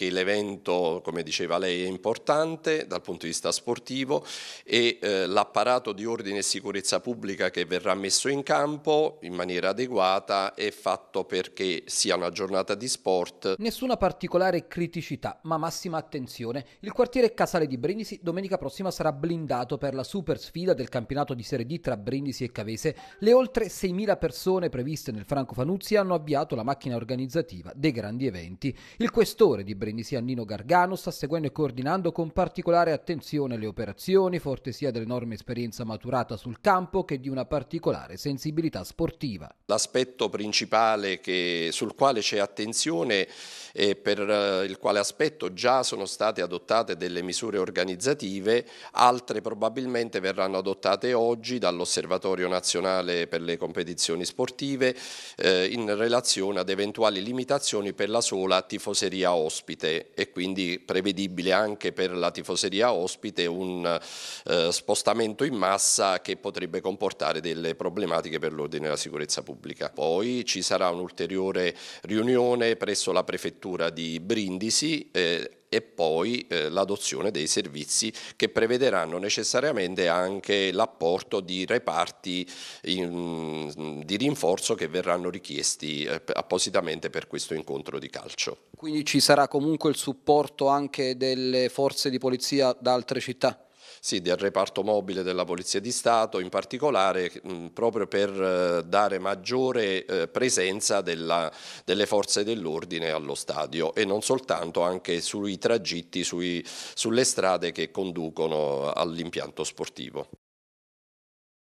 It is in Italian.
che l'evento, come diceva lei, è importante dal punto di vista sportivo e eh, l'apparato di ordine e sicurezza pubblica che verrà messo in campo in maniera adeguata è fatto perché sia una giornata di sport. Nessuna particolare criticità, ma massima attenzione. Il quartiere Casale di Brindisi domenica prossima sarà blindato per la super sfida del campionato di Serie D tra Brindisi e Cavese. Le oltre 6.000 persone previste nel Franco Fanuzzi hanno avviato la macchina organizzativa dei grandi eventi. Il questore di Brindisi Brindisi sia Nino Gargano sta seguendo e coordinando con particolare attenzione le operazioni, forte sia dell'enorme esperienza maturata sul campo che di una particolare sensibilità sportiva. L'aspetto principale che, sul quale c'è attenzione e per eh, il quale aspetto già sono state adottate delle misure organizzative, altre probabilmente verranno adottate oggi dall'Osservatorio nazionale per le competizioni sportive eh, in relazione ad eventuali limitazioni per la sola tifoseria ospite ospite e quindi prevedibile anche per la tifoseria ospite un eh, spostamento in massa che potrebbe comportare delle problematiche per l'ordine e la sicurezza pubblica. Poi ci sarà un'ulteriore riunione presso la prefettura di Brindisi eh, e poi eh, l'adozione dei servizi che prevederanno necessariamente anche l'apporto di reparti in, di rinforzo che verranno richiesti eh, appositamente per questo incontro di calcio. Quindi ci sarà comunque il supporto anche delle forze di polizia da altre città? sì, del reparto mobile della Polizia di Stato, in particolare mh, proprio per eh, dare maggiore eh, presenza della, delle forze dell'ordine allo stadio e non soltanto anche sui tragitti, sui, sulle strade che conducono all'impianto sportivo.